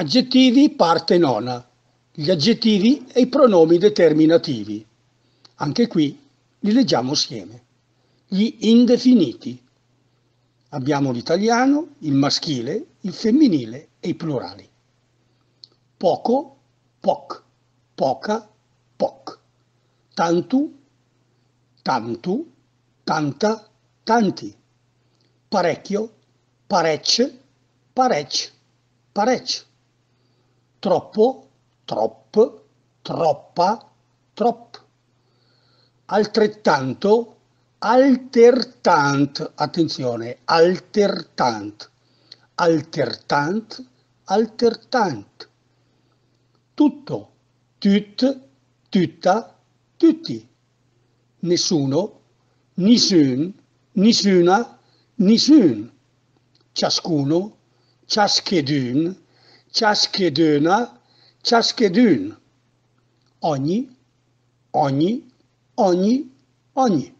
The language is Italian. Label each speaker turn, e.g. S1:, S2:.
S1: Aggettivi parte nona. Gli aggettivi e i pronomi determinativi. Anche qui li leggiamo assieme. Gli indefiniti. Abbiamo l'italiano, il maschile, il femminile e i plurali. Poco, poc, poca, poc. Tantu, tantu, tanta, tanti. Parecchio, parecce, parecce, parecce troppo, trop, troppa, trop. Altrettanto, altertant, attenzione, altertant, altertant, altertant. Tutto, tut, tutta, tutti. Nessuno, nessun, nessuna, nessun. Ciascuno, ciaschedun, ciaskedöna, ciaskedün. Oni, oni, oni, oni.